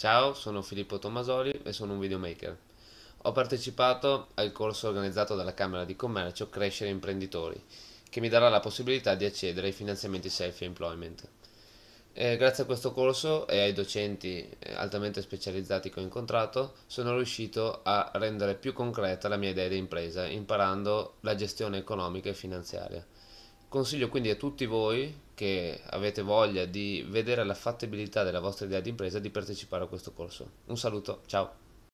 Ciao, sono Filippo Tomasoli e sono un videomaker. Ho partecipato al corso organizzato dalla Camera di Commercio Crescere Imprenditori, che mi darà la possibilità di accedere ai finanziamenti self-employment. Eh, grazie a questo corso e ai docenti eh, altamente specializzati che ho incontrato, sono riuscito a rendere più concreta la mia idea di impresa, imparando la gestione economica e finanziaria. Consiglio quindi a tutti voi che avete voglia di vedere la fattibilità della vostra idea di impresa di partecipare a questo corso. Un saluto, ciao!